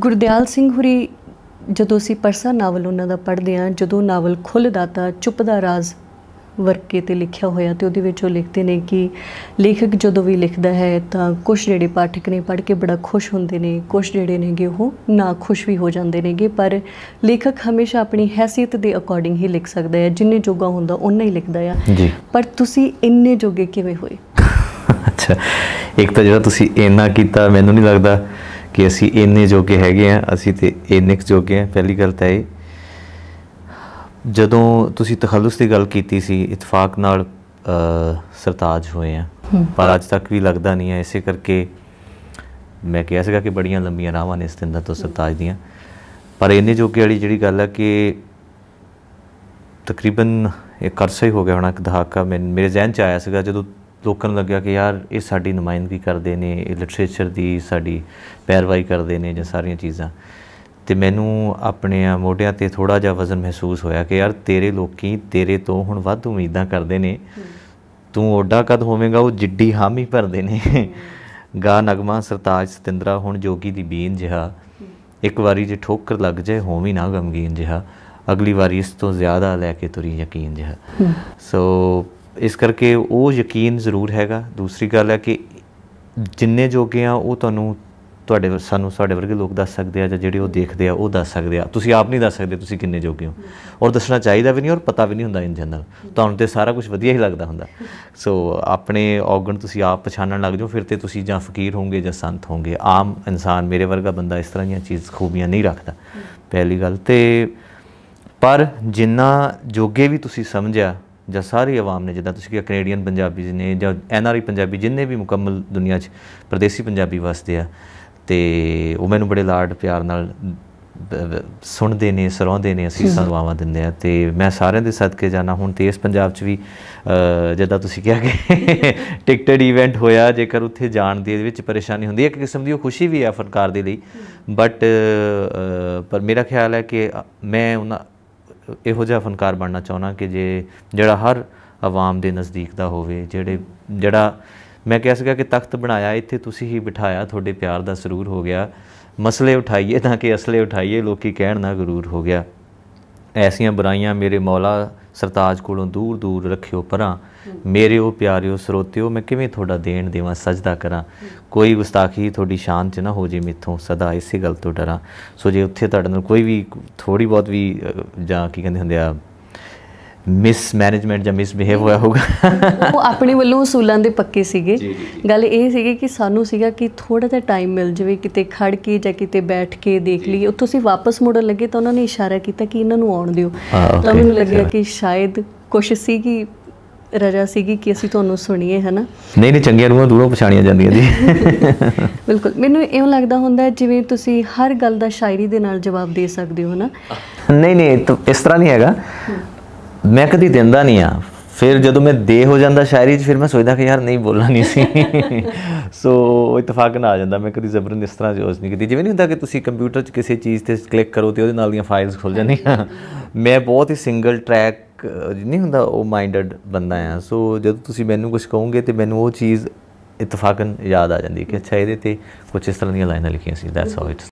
ਗੁਰਦਿਆਲ ਸਿੰਘ ਹੁਰੀ ਜਦੋਂ ਅਸੀਂ ਪਰਸਾ ਨਾਵਲ ਉਹਨਾਂ ਦਾ ਪੜ੍ਹਦੇ ਆਂ ਜਦੋਂ ਨਾਵਲ ਖੁੱਲਦਾ ਤਾਂ ਚੁੱਪ ਦਾ ਰਾਜ਼ ਵਰਕੇ ਤੇ ਲਿਖਿਆ ਹੋਇਆ ਤੇ ਉਹਦੇ ਵਿੱਚ ਉਹ ਲਿਖਦੇ ਨੇ ਕਿ ਲੇਖਕ ਜਦੋਂ ਵੀ ਲਿਖਦਾ ਹੈ ਤਾਂ ਕੁਝ ਜਿਹੜੇ ਪਾਠਕ ਨੇ ਪੜ੍ਹ ਕੇ ਬੜਾ ਖੁਸ਼ ਹੁੰਦੇ ਨੇ ਕੁਝ ਜਿਹੜੇ ਨੇਗੇ ਉਹ ਨਾ ਖੁਸ਼ ਵੀ ਹੋ ਜਾਂਦੇ ਨੇਗੇ ਪਰ ਲੇਖਕ ਹਮੇਸ਼ਾ ਆਪਣੀ ਹیثیت ਦੇ ਅਕੋਰਡਿੰਗ ਹੀ ਲਿਖ ਸਕਦਾ ਹੈ ਜਿੰਨੇ ਜੋਗਾ ਹੁੰਦਾ ਉਹਨਾਂ ਹੀ ਲਿਖਦਾ ਆ ਪਰ ਤੁਸੀਂ ਇੰਨੇ ਜੋਗੇ ਕਿਵੇਂ ਹੋਏ ਅੱਛਾ ਇੱਕ ਤਾਂ ਜਿਹੜਾ ਤੁਸੀਂ ਇੰਨਾ ਕੀਤਾ ਮੈਨੂੰ ਨਹੀਂ ਲੱਗਦਾ ਕਿ ਅਸੀਂ ਇੰਨੇ ਜੋਗੇ ਹੈਗੇ ਆ ਅਸੀਂ ਤੇ ਇੰਨੇ ਜੋਗੇ ਆ ਪਹਿਲੀ ਗੱਲ ਤਾਂ ਇਹ ਜਦੋਂ ਤੁਸੀਂ ਤਖੱਲਸ ਦੀ ਗੱਲ ਕੀਤੀ ਸੀ ਇਤਫਾਕ ਨਾਲ ਸਰਤਾਜ ਹੋਏ ਆ ਪਰ ਅੱਜ ਤੱਕ ਵੀ ਲੱਗਦਾ ਨਹੀਂ ਹੈ ਇਸੇ ਕਰਕੇ ਮੈਂ ਕਿਹਾ ਸੀਗਾ ਕਿ ਬੜੀਆਂ ਲੰਬੀਆਂ ਰਾਵਾਂ ਨੇ ਇਸ ਦਿਨ ਦਾ ਤੋਂ ਸਰਤਾਜ ਦੀਆਂ ਪਰ ਇੰਨੇ ਜੋਗੇ ਵਾਲੀ ਜਿਹੜੀ ਗੱਲ ਆ ਕਿ ਤਕਰੀਬਨ ਇੱਕ ਅਰਸਾ ਹੀ ਹੋ ਗਿਆ ਹੋਣਾ ਇੱਕ ਦਹਾਕਾ ਮੇਰੇ ਜ਼ਹਿਨ ਚ ਆਇਆ ਸੀਗਾ ਜਦੋਂ ਲੋਕਾਂ ਨੂੰ ਲੱਗਿਆ ਕਿ ਯਾਰ ਇਹ ਸਾਡੀ ਨੁਮਾਇੰਦਗੀ ਕਰਦੇ ਨੇ ਇਹ ਲਿਟਰੇਚਰ ਦੀ ਸਾਡੀ ਪੈਰਵਾਈ ਕਰਦੇ ਨੇ ਜਾਂ ਸਾਰੀਆਂ ਚੀਜ਼ਾਂ ਤੇ ਮੈਨੂੰ ਆਪਣੇ ਮੋਢਿਆਂ ਤੇ ਥੋੜਾ ਜਿਹਾ ਵਜ਼ਨ ਮਹਿਸੂਸ ਹੋਇਆ ਕਿ ਯਾਰ ਤੇਰੇ ਲੋਕੀ ਤੇਰੇ ਤੋਂ ਹੁਣ ਵੱਧ ਉਮੀਦਾਂ ਕਰਦੇ ਨੇ ਤੂੰ ਓਡਾ ਕਦ ਹੋਵੇਂਗਾ ਉਹ ਜਿੱਡੀ ਹਾਮੀ ਭਰਦੇ ਨੇ ਗਾ ਨਗਮਾ ਸਰਤਾਜ ਸਤਿੰਦਰਾ ਹੁਣ ਜੋਗੀ ਦੀ ਬੀਨ ਜਿਹਾ ਇੱਕ ਵਾਰੀ ਜੇ ਠੋਕਰ ਲੱਗ ਜਾਏ ਹੋਵੀ ਨਾ ਗਮਗੀਨ ਜਿਹਾ ਅਗਲੀ ਵਾਰੀ ਇਸ ਤੋਂ ਜ਼ਿਆਦਾ ਲੈ ਕੇ ਤੁਰੀ ਯਕੀਨ ਜਿਹਾ ਸੋ ਇਸ ਕਰਕੇ ਉਹ ਯਕੀਨ ਜ਼ਰੂਰ ਹੈਗਾ ਦੂਸਰੀ ਗੱਲ ਹੈ ਕਿ ਜਿੰਨੇ ਜੋਗੇ ਆ ਉਹ ਤੁਹਾਨੂੰ ਤੁਹਾਡੇ ਸਾਨੂੰ ਸਾਡੇ ਵਰਗੇ ਲੋਕ ਦੱਸ ਸਕਦੇ ਆ ਜਾਂ ਜਿਹੜੇ ਉਹ ਦੇਖਦੇ ਆ ਉਹ ਦੱਸ ਸਕਦੇ ਆ ਤੁਸੀਂ ਆਪ ਨਹੀਂ ਦੱਸ ਸਕਦੇ ਤੁਸੀਂ ਕਿੰਨੇ ਜੋਗੇ ਹੋ ਔਰ ਦੱਸਣਾ ਚਾਹੀਦਾ ਵੀ ਨਹੀਂ ਔਰ ਪਤਾ ਵੀ ਨਹੀਂ ਹੁੰਦਾ ਇਨ ਜਨਰਲ ਤੁਹਾਨੂੰ ਤੇ ਸਾਰਾ ਕੁਝ ਵਧੀਆ ਹੀ ਲੱਗਦਾ ਹੁੰਦਾ ਸੋ ਆਪਣੇ ਔਗਣ ਤੁਸੀਂ ਆਪ ਪਛਾਣਨ ਲੱਗ ਜਾਓ ਫਿਰ ਤੇ ਤੁਸੀਂ ਜਾਂ ਫਕੀਰ ਹੋਵੋਗੇ ਜਾਂ ਸੰਤ ਹੋਵੋਗੇ ਆਮ ਇਨਸਾਨ ਮੇਰੇ ਵਰਗਾ ਬੰਦਾ ਇਸ ਤਰ੍ਹਾਂ ਦੀਆਂ ਚੀਜ਼ ਖੂਬੀਆਂ ਨਹੀਂ ਰੱਖਦਾ ਪਹਿਲੀ ਗੱਲ ਤੇ ਪਰ ਜਿੰਨਾ ਜੋਗੇ ਵੀ ਤੁਸੀਂ ਸਮਝਿਆ ਜਾਂ ਸਾਰੀ ਆਵਾਮ ਨੇ ਜਿੱਦਾਂ ਤੁਸੀਂ ਕਿਹਾ ਕੈਨੇਡੀਅਨ ਪੰਜਾਬੀ ਨੇ ਜਾਂ ਐਨਆਰਆਈ ਪੰਜਾਬੀ ਜਿੰਨੇ ਵੀ ਮੁਕੰਮਲ ਦੁਨੀਆ 'ਚ ਪ੍ਰਦੇਸੀ ਪੰਜਾਬੀ ਵਸਦੇ ਆ ਤੇ ਉਹ ਮੈਨੂੰ ਬੜੇ ਲਾਡ ਪਿਆਰ ਨਾਲ ਸੁਣਦੇ ਨੇ ਸਰਾਉਂਦੇ ਨੇ ਅਸੀਂ ਸਦਵਾਵਾਂ ਦਿੰਦੇ ਆ ਤੇ ਮੈਂ ਸਾਰਿਆਂ ਦੇ ਸਦਕੇ ਜਾਣਾ ਹੁਣ ਤੇ ਇਸ ਪੰਜਾਬ 'ਚ ਵੀ ਜਿੱਦਾਂ ਤੁਸੀਂ ਕਿਹਾ ਕਿ ਟਿਕਟਡ ਇਵੈਂਟ ਹੋਇਆ ਜੇਕਰ ਉੱਥੇ ਜਾਣ ਦੀ ਇਹਦੇ ਵਿੱਚ ਪਰੇਸ਼ਾਨੀ ਹੁੰਦੀ ਹੈ ਇੱਕ ਕਿਸਮ ਦੀ ਉਹ ਖੁਸ਼ੀ ਵੀ ਹੈ ਫਨਕਾਰ ਦੇ ਲਈ ਬਟ ਪਰ ਮੇਰਾ ਖਿਆਲ ਹੈ ਕਿ ਮੈਂ ਉਹਨਾਂ ਇਹੋ ਜਿਹਾ ਫਨਕਾਰ ਬਣਨਾ ਚਾਹੁੰਦਾ ਕਿ ਜੇ ਜਿਹੜਾ ਹਰ ਆਵਾਮ ਦੇ ਨਜ਼ਦੀਕ ਦਾ ਹੋਵੇ ਜਿਹੜੇ ਜਿਹੜਾ ਮੈਂ ਕਹਿ ਸਕਿਆ ਕਿ ਤਖਤ ਬਣਾਇਆ ਇੱਥੇ ਤੁਸੀਂ ਹੀ ਬਿਠਾਇਆ ਤੁਹਾਡੇ ਪਿਆਰ ਦਾ ਸਰੂਰ ਹੋ ਗਿਆ ਮਸਲੇ ਉਠਾਈਏ ਤਾਂ ਕਿ ਅਸਲੇ ਉਠਾਈਏ ਲੋਕੀ ਕਹਿਣ ਨਾ ਗਰੂਰ ਹੋ ਗਿਆ ਐਸੀਆਂ ਬੁਰਾਈਆਂ ਮੇਰੇ ਮੌਲਾ ਸਰਤਾਜ ਕੋਲੋਂ ਦੂਰ ਦੂਰ ਰੱਖਿਓ ਪਰਾਂ ਮੇਰਿਓ ਪਿਆਰਿਓ ਸਰੋਤਿਓ ਮੈਂ ਕਿਵੇਂ ਤੁਹਾਡਾ ਦੇਣ ਦੇਵਾਂ ਸਜਦਾ ਕਰਾਂ ਕੋਈ ਗੁਸਤਾਖੀ ਤੁਹਾਡੀ ਸ਼ਾਨ 'ਚ ਨਾ ਹੋ ਜੇ ਮਿੱਥੋਂ ਸਦਾ ਇਸੇ ਗੱਲ ਤੋਂ ਡਰਾਂ ਸੋ ਜੇ ਉੱਥੇ ਤੁਹਾਡੇ ਨਾਲ ਕੋਈ ਵੀ ਥੋੜੀ ਬਹੁਤ ਵੀ ਜਾਂ ਕੀ ਕਹਿੰਦੇ ਹੁੰਦੇ ਆ ਮਿਸਮੈਨੇਜਮੈਂਟ ਜਾਂ ਮਿਸਬਿਹੇਵ ਹੋਇਆ ਹੋਗਾ ਉਹ ਆਪਣੇ ਵੱਲੋਂ ਉਸੂਲਾਂ ਦੇ ਪੱਕੇ ਸੀਗੇ ਗੱਲ ਇਹ ਸੀਗੀ ਕਿ ਸਾਨੂੰ ਸੀਗਾ ਕਿ ਥੋੜਾ ਜਿਹਾ ਟਾਈਮ ਮਿਲ ਜਵੇ ਕਿਤੇ ਖੜ ਕੇ ਜਾਂ ਕਿਤੇ ਬੈਠ ਕੇ ਦੇਖ ਲਈਏ ਉੱਥੋਂ ਸੀ ਵਾਪਸ ਮੁੜਨ ਲੱਗੇ ਤਾਂ ਉਹਨਾਂ ਨੇ ਇਸ਼ਾਰਾ ਕੀਤਾ ਕਿ ਇਹਨਾਂ ਨੂੰ ਆਉਣ ਦਿਓ ਤਾਂ ਮੈਨੂੰ ਲੱਗਿਆ ਕਿ ਸ਼ਾਇਦ ਕੋਸ਼ਿਸ਼ ਸੀਗੀ ਰਜਾ ਸੀਗੀ ਕਿ ਅਸੀਂ ਤੁਹਾਨੂੰ ਸੁਣੀਏ ਹਨਾ ਨਹੀਂ ਨਹੀਂ ਚੰਗੀਆਂ ਰੂਹਾਂ ਦੂਰੋਂ ਪਛਾਣੀਆਂ ਜਾਂਦੀਆਂ ਜੀ ਬਿਲਕੁਲ ਮੈਨੂੰ ਇਉਂ ਲੱਗਦਾ ਹੁੰਦਾ ਜਿਵੇਂ ਤੁਸੀਂ ਹਰ ਗੱਲ ਦਾ ਸ਼ਾਇਰੀ ਦੇ ਨਾਲ ਜਵਾਬ ਦੇ ਸਕਦੇ ਹੋ ਹਨਾ ਨਹੀਂ ਨਹੀਂ ਇਸ ਤਰ੍ਹਾਂ ਨਹੀਂ ਹੈਗਾ ਮੈਂ ਕਦੀ ਦਿੰਦਾ ਨਹੀਂ ਆ ਫਿਰ ਜਦੋਂ ਮੈਂ ਦੇ ਹੋ ਜਾਂਦਾ ਸ਼ਾਇਰੀ 'ਚ ਫਿਰ ਮੈਂ ਸੋਚਦਾ ਕਿ ਯਾਰ ਨਹੀਂ ਬੋਲਣਾ ਨਹੀਂ ਸੀ ਸੋ ਇਤਫਾਕ ਨਾ ਆ ਜਾਂਦਾ ਮੈਂ ਕਦੀ ਜ਼ਬਰਨ ਇਸ ਤਰ੍ਹਾਂ ਜੋਸ ਨਹੀਂ ਕੀਤੀ ਜਿਵੇਂ ਨਹੀਂ ਹੁੰਦਾ ਕਿ ਤੁਸੀਂ ਕੰਪਿਊਟਰ 'ਚ ਕਿਸੇ ਚੀਜ਼ ਤੇ ਕਲਿੱਕ ਕਰੋ ਤੇ ਉਹਦੇ ਨਾਲ ਦੀਆਂ ਫਾਈਲਸ ਖੁੱਲ ਜਾਂਦੀਆਂ ਮੈਂ ਬਹੁਤ ਹੀ ਸਿੰਗਲ ਟਰੈਕ ਨਹੀਂ ਹੁੰਦਾ ਉਹ ਮਾਈਂਡਡ ਬੰਦਾ ਆ ਸੋ ਜਦੋਂ ਤੁਸੀਂ ਮੈਨੂੰ ਕੁਝ ਕਹੋਗੇ ਤੇ ਮੈਨੂੰ ਉਹ ਚੀਜ਼ ਇਤਫਾਕਨ ਯਾਦ ਆ ਜਾਂਦੀ ਕਿ ਅੱਛਾ ਇਹਦੇ ਤੇ ਕੁਝ ਇਸ ਤਰ੍ਹਾਂ ਦੀਆਂ ਲਾਈਨਾਂ ਲਿਖੀਆਂ ਸੀ ਦੈਟਸ ਹਾਊ ਇਟ